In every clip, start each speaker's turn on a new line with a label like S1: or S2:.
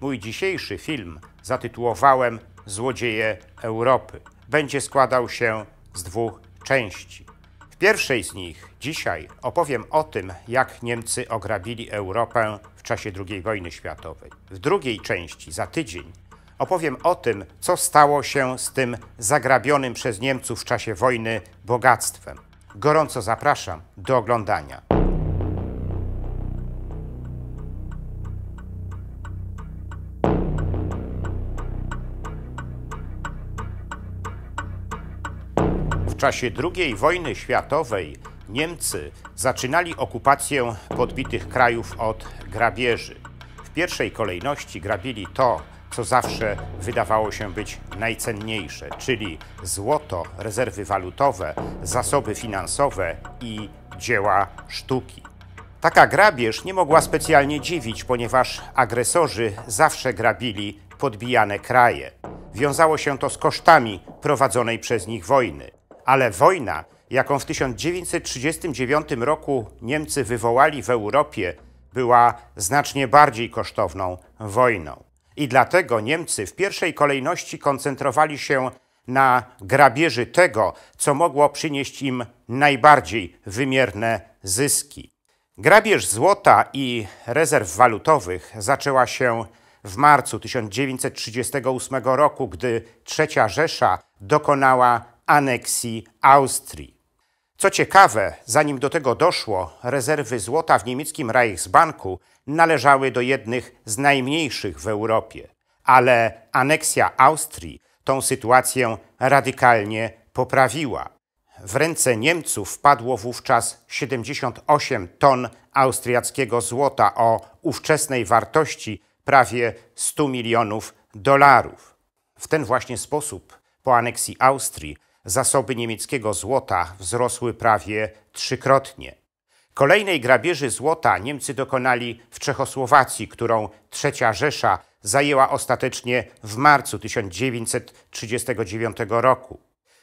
S1: Mój dzisiejszy film zatytułowałem Złodzieje Europy. Będzie składał się z dwóch części. W pierwszej z nich dzisiaj opowiem o tym, jak Niemcy ograbili Europę w czasie II wojny światowej. W drugiej części za tydzień opowiem o tym, co stało się z tym zagrabionym przez Niemców w czasie wojny bogactwem. Gorąco zapraszam do oglądania. W czasie II wojny światowej Niemcy zaczynali okupację podbitych krajów od grabieży. W pierwszej kolejności grabili to, co zawsze wydawało się być najcenniejsze, czyli złoto, rezerwy walutowe, zasoby finansowe i dzieła sztuki. Taka grabież nie mogła specjalnie dziwić, ponieważ agresorzy zawsze grabili podbijane kraje. Wiązało się to z kosztami prowadzonej przez nich wojny ale wojna, jaką w 1939 roku Niemcy wywołali w Europie, była znacznie bardziej kosztowną wojną. I dlatego Niemcy w pierwszej kolejności koncentrowali się na grabieży tego, co mogło przynieść im najbardziej wymierne zyski. Grabież złota i rezerw walutowych zaczęła się w marcu 1938 roku, gdy Trzecia Rzesza dokonała aneksji Austrii. Co ciekawe, zanim do tego doszło, rezerwy złota w niemieckim Reichsbanku należały do jednych z najmniejszych w Europie, ale aneksja Austrii tą sytuację radykalnie poprawiła. W ręce Niemców wpadło wówczas 78 ton austriackiego złota o ówczesnej wartości prawie 100 milionów dolarów. W ten właśnie sposób po aneksji Austrii Zasoby niemieckiego złota wzrosły prawie trzykrotnie. Kolejnej grabieży złota Niemcy dokonali w Czechosłowacji, którą Trzecia Rzesza zajęła ostatecznie w marcu 1939 roku.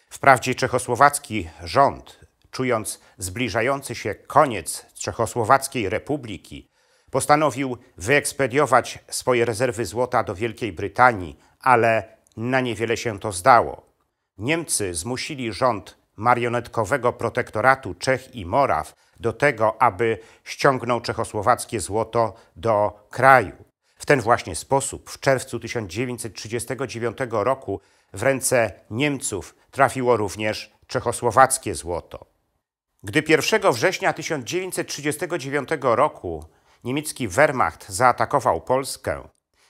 S1: Wprawdzie czechosłowacki rząd, czując zbliżający się koniec Czechosłowackiej Republiki, postanowił wyekspediować swoje rezerwy złota do Wielkiej Brytanii, ale na niewiele się to zdało. Niemcy zmusili rząd marionetkowego protektoratu Czech i Moraw do tego, aby ściągnął czechosłowackie złoto do kraju. W ten właśnie sposób w czerwcu 1939 roku w ręce Niemców trafiło również czechosłowackie złoto. Gdy 1 września 1939 roku niemiecki Wehrmacht zaatakował Polskę,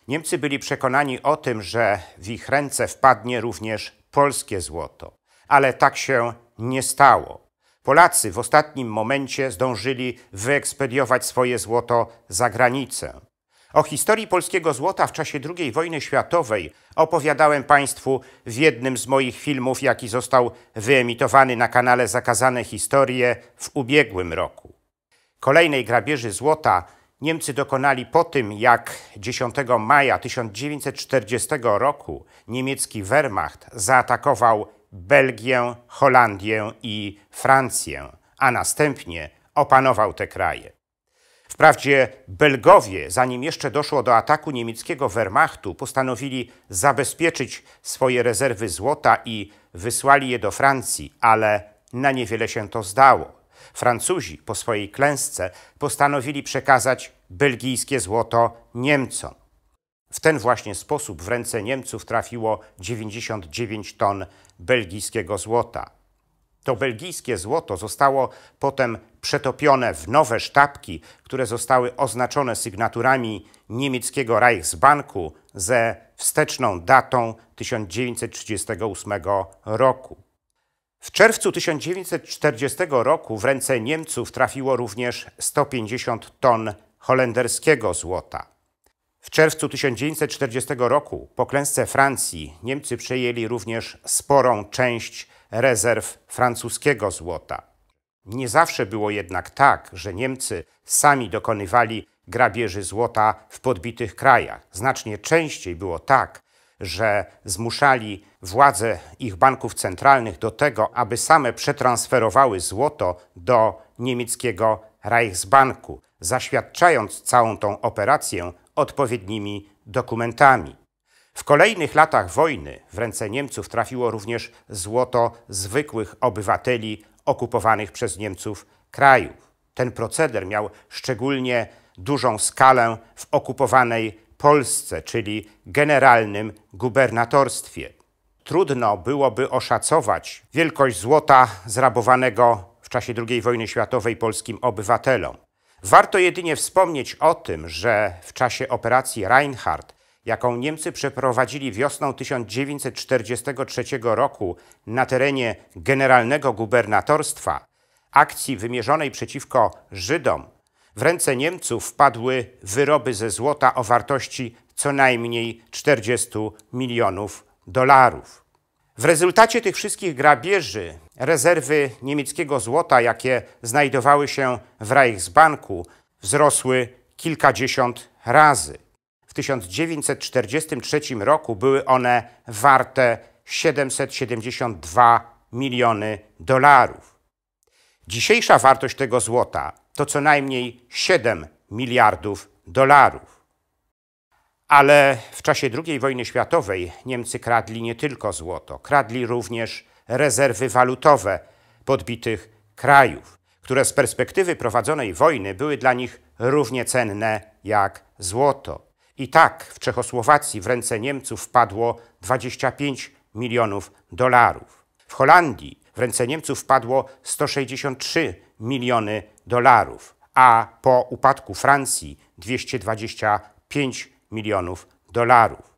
S1: Niemcy byli przekonani o tym, że w ich ręce wpadnie również polskie złoto. Ale tak się nie stało. Polacy w ostatnim momencie zdążyli wyekspediować swoje złoto za granicę. O historii polskiego złota w czasie II wojny światowej opowiadałem Państwu w jednym z moich filmów, jaki został wyemitowany na kanale Zakazane Historie w ubiegłym roku. Kolejnej grabieży złota Niemcy dokonali po tym, jak 10 maja 1940 roku niemiecki Wehrmacht zaatakował Belgię, Holandię i Francję, a następnie opanował te kraje. Wprawdzie Belgowie, zanim jeszcze doszło do ataku niemieckiego Wehrmachtu, postanowili zabezpieczyć swoje rezerwy złota i wysłali je do Francji, ale na niewiele się to zdało. Francuzi po swojej klęsce postanowili przekazać belgijskie złoto Niemcom. W ten właśnie sposób w ręce Niemców trafiło 99 ton belgijskiego złota. To belgijskie złoto zostało potem przetopione w nowe sztabki, które zostały oznaczone sygnaturami niemieckiego Reichsbanku ze wsteczną datą 1938 roku. W czerwcu 1940 roku w ręce Niemców trafiło również 150 ton holenderskiego złota. W czerwcu 1940 roku po klęsce Francji Niemcy przejęli również sporą część rezerw francuskiego złota. Nie zawsze było jednak tak, że Niemcy sami dokonywali grabieży złota w podbitych krajach. Znacznie częściej było tak, że zmuszali władze ich banków centralnych do tego, aby same przetransferowały złoto do niemieckiego Reichsbanku, zaświadczając całą tą operację odpowiednimi dokumentami. W kolejnych latach wojny w ręce Niemców trafiło również złoto zwykłych obywateli okupowanych przez Niemców krajów. Ten proceder miał szczególnie dużą skalę w okupowanej Polsce, czyli generalnym gubernatorstwie. Trudno byłoby oszacować wielkość złota zrabowanego w czasie II wojny światowej polskim obywatelom. Warto jedynie wspomnieć o tym, że w czasie operacji Reinhardt, jaką Niemcy przeprowadzili wiosną 1943 roku na terenie generalnego gubernatorstwa, akcji wymierzonej przeciwko Żydom w ręce Niemców wpadły wyroby ze złota o wartości co najmniej 40 milionów dolarów. W rezultacie tych wszystkich grabieży rezerwy niemieckiego złota, jakie znajdowały się w Reichsbanku, wzrosły kilkadziesiąt razy. W 1943 roku były one warte 772 miliony dolarów. Dzisiejsza wartość tego złota to co najmniej 7 miliardów dolarów. Ale w czasie II wojny światowej Niemcy kradli nie tylko złoto, kradli również rezerwy walutowe podbitych krajów, które z perspektywy prowadzonej wojny były dla nich równie cenne jak złoto. I tak w Czechosłowacji w ręce Niemców wpadło 25 milionów dolarów. W Holandii w ręce Niemców wpadło 163 miliony dolarów, a po upadku Francji 225 milionów dolarów.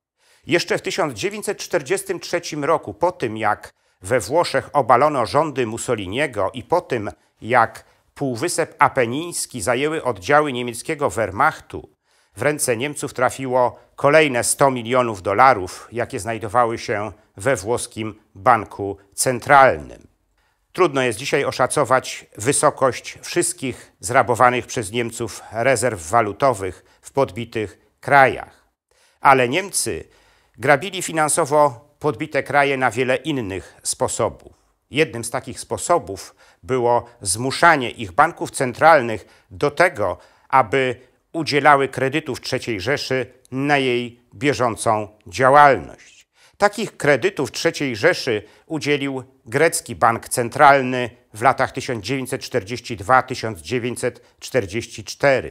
S1: Jeszcze w 1943 roku, po tym jak we Włoszech obalono rządy Mussoliniego i po tym jak Półwysep Apeniński zajęły oddziały niemieckiego Wehrmachtu, w ręce Niemców trafiło kolejne 100 milionów dolarów, jakie znajdowały się we włoskim banku centralnym. Trudno jest dzisiaj oszacować wysokość wszystkich zrabowanych przez Niemców rezerw walutowych w podbitych krajach. Ale Niemcy grabili finansowo podbite kraje na wiele innych sposobów. Jednym z takich sposobów było zmuszanie ich banków centralnych do tego, aby udzielały kredytów III Rzeszy na jej bieżącą działalność. Takich kredytów III Rzeszy udzielił grecki bank centralny w latach 1942-1944.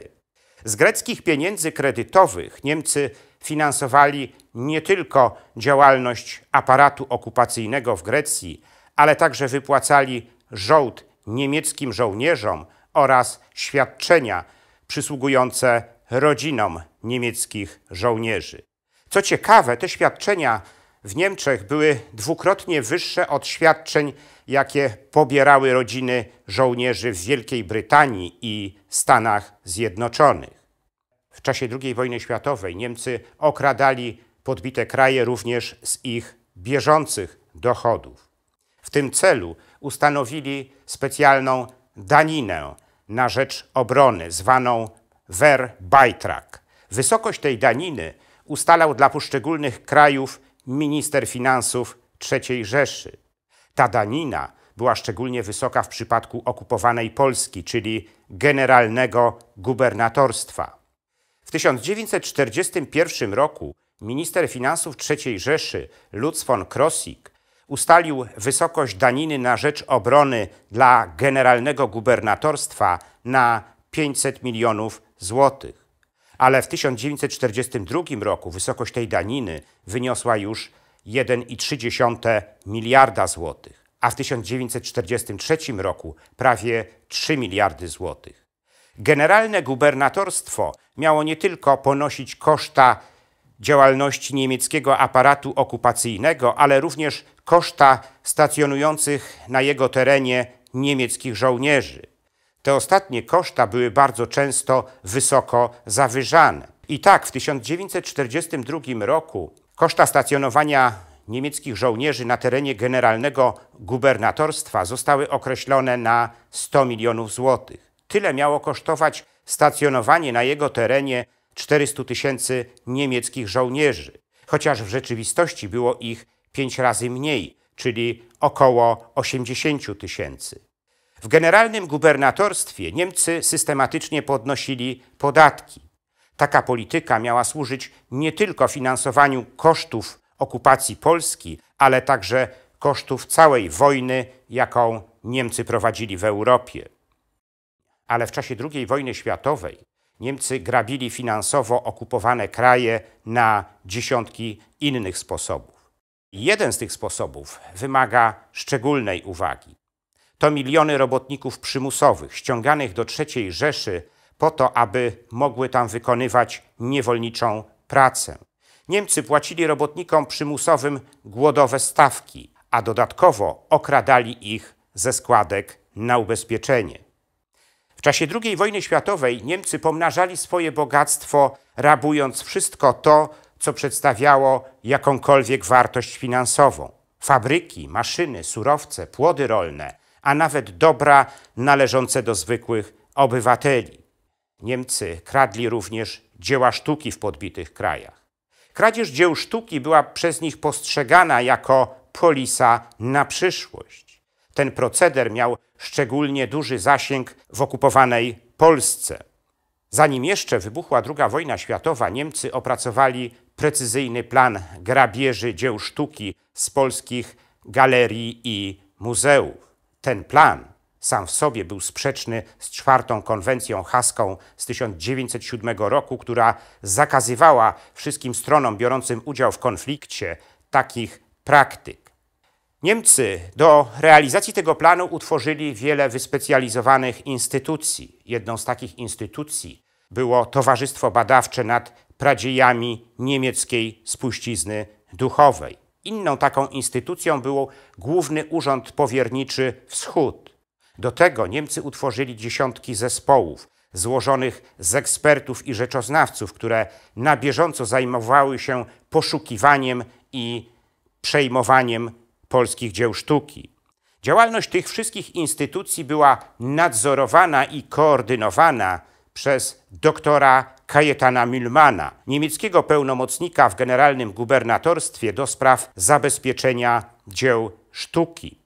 S1: Z greckich pieniędzy kredytowych Niemcy finansowali nie tylko działalność aparatu okupacyjnego w Grecji, ale także wypłacali żołd niemieckim żołnierzom oraz świadczenia przysługujące rodzinom niemieckich żołnierzy. Co ciekawe, te świadczenia w Niemczech były dwukrotnie wyższe od świadczeń, jakie pobierały rodziny żołnierzy w Wielkiej Brytanii i Stanach Zjednoczonych. W czasie II wojny światowej Niemcy okradali podbite kraje również z ich bieżących dochodów. W tym celu ustanowili specjalną daninę na rzecz obrony, zwaną Werbeitrag. Wysokość tej daniny ustalał dla poszczególnych krajów minister finansów III Rzeszy. Ta danina była szczególnie wysoka w przypadku okupowanej Polski, czyli generalnego gubernatorstwa. W 1941 roku minister finansów III Rzeszy Lutz von Krossig ustalił wysokość daniny na rzecz obrony dla generalnego gubernatorstwa na 500 milionów złotych. Ale w 1942 roku wysokość tej daniny wyniosła już 1,3 miliarda złotych, a w 1943 roku prawie 3 miliardy złotych. Generalne gubernatorstwo miało nie tylko ponosić koszta działalności niemieckiego aparatu okupacyjnego, ale również koszta stacjonujących na jego terenie niemieckich żołnierzy. Te ostatnie koszta były bardzo często wysoko zawyżane. I tak w 1942 roku koszta stacjonowania niemieckich żołnierzy na terenie generalnego gubernatorstwa zostały określone na 100 milionów złotych. Tyle miało kosztować stacjonowanie na jego terenie 400 tysięcy niemieckich żołnierzy, chociaż w rzeczywistości było ich pięć razy mniej, czyli około 80 tysięcy. W generalnym gubernatorstwie Niemcy systematycznie podnosili podatki. Taka polityka miała służyć nie tylko finansowaniu kosztów okupacji Polski, ale także kosztów całej wojny, jaką Niemcy prowadzili w Europie. Ale w czasie II wojny światowej Niemcy grabili finansowo okupowane kraje na dziesiątki innych sposobów. Jeden z tych sposobów wymaga szczególnej uwagi. To miliony robotników przymusowych ściąganych do III Rzeszy po to, aby mogły tam wykonywać niewolniczą pracę. Niemcy płacili robotnikom przymusowym głodowe stawki, a dodatkowo okradali ich ze składek na ubezpieczenie. W czasie II wojny światowej Niemcy pomnażali swoje bogactwo, rabując wszystko to, co przedstawiało jakąkolwiek wartość finansową. Fabryki, maszyny, surowce, płody rolne, a nawet dobra należące do zwykłych obywateli. Niemcy kradli również dzieła sztuki w podbitych krajach. Kradzież dzieł sztuki była przez nich postrzegana jako polisa na przyszłość. Ten proceder miał szczególnie duży zasięg w okupowanej Polsce. Zanim jeszcze wybuchła II wojna światowa, Niemcy opracowali precyzyjny plan grabieży dzieł sztuki z polskich galerii i muzeów. Ten plan sam w sobie był sprzeczny z czwartą konwencją haską z 1907 roku, która zakazywała wszystkim stronom biorącym udział w konflikcie takich praktyk. Niemcy do realizacji tego planu utworzyli wiele wyspecjalizowanych instytucji. Jedną z takich instytucji było Towarzystwo Badawcze nad pradziejami niemieckiej spuścizny duchowej. Inną taką instytucją był Główny Urząd Powierniczy Wschód. Do tego Niemcy utworzyli dziesiątki zespołów złożonych z ekspertów i rzeczoznawców, które na bieżąco zajmowały się poszukiwaniem i przejmowaniem polskich dzieł sztuki. Działalność tych wszystkich instytucji była nadzorowana i koordynowana przez doktora Kajetana Milmana, niemieckiego pełnomocnika w generalnym gubernatorstwie do spraw zabezpieczenia dzieł sztuki.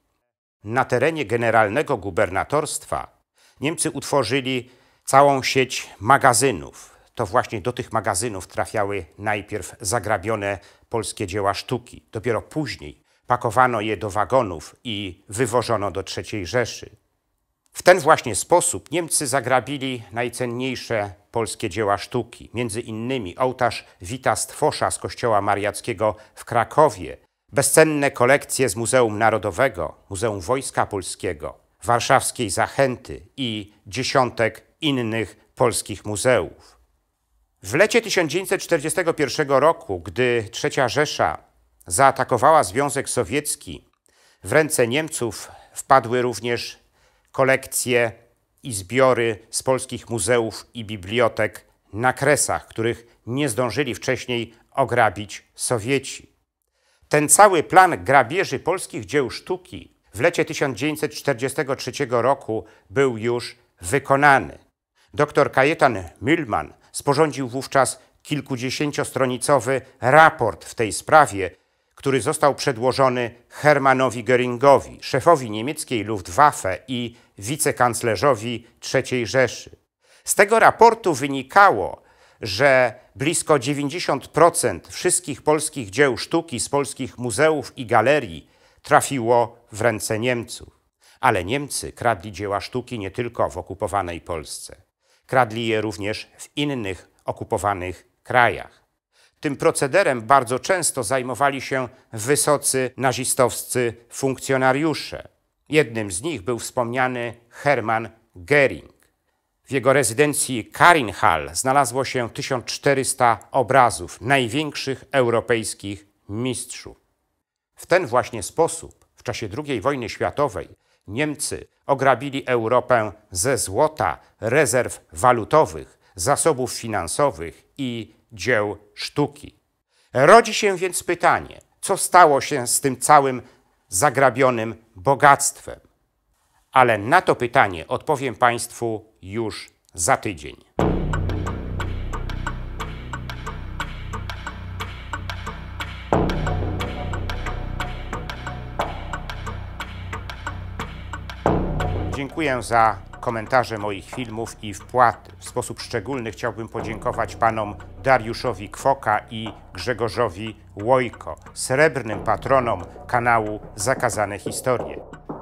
S1: Na terenie generalnego gubernatorstwa Niemcy utworzyli całą sieć magazynów. To właśnie do tych magazynów trafiały najpierw zagrabione polskie dzieła sztuki. Dopiero później pakowano je do wagonów i wywożono do III Rzeszy. W ten właśnie sposób Niemcy zagrabili najcenniejsze polskie dzieła sztuki, między innymi ołtarz Wita Stwosza z kościoła mariackiego w Krakowie, bezcenne kolekcje z Muzeum Narodowego, Muzeum Wojska Polskiego, Warszawskiej Zachęty i dziesiątek innych polskich muzeów. W lecie 1941 roku, gdy III Rzesza zaatakowała Związek Sowiecki, w ręce Niemców wpadły również kolekcje i zbiory z polskich muzeów i bibliotek na kresach, których nie zdążyli wcześniej ograbić Sowieci. Ten cały plan grabieży polskich dzieł sztuki w lecie 1943 roku był już wykonany. Doktor Kajetan Müllmann sporządził wówczas kilkudziesięciostronicowy raport w tej sprawie, który został przedłożony Hermanowi Göringowi, szefowi niemieckiej Luftwaffe i wicekanclerzowi III Rzeszy. Z tego raportu wynikało, że blisko 90% wszystkich polskich dzieł sztuki z polskich muzeów i galerii trafiło w ręce Niemców. Ale Niemcy kradli dzieła sztuki nie tylko w okupowanej Polsce. Kradli je również w innych okupowanych krajach. Tym procederem bardzo często zajmowali się wysocy nazistowscy funkcjonariusze. Jednym z nich był wspomniany Hermann Göring. W jego rezydencji Karinhal znalazło się 1400 obrazów największych europejskich mistrzów. W ten właśnie sposób w czasie II wojny światowej Niemcy ograbili Europę ze złota, rezerw walutowych, zasobów finansowych i dzieł sztuki. Rodzi się więc pytanie, co stało się z tym całym zagrabionym bogactwem? Ale na to pytanie odpowiem Państwu już za tydzień. Dziękuję za komentarze moich filmów i wpłat. W sposób szczególny chciałbym podziękować panom Dariuszowi Kwoka i Grzegorzowi Łojko, srebrnym patronom kanału Zakazane Historie.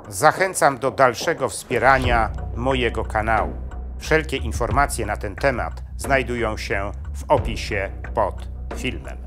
S1: Zachęcam do dalszego wspierania mojego kanału. Wszelkie informacje na ten temat znajdują się w opisie pod filmem.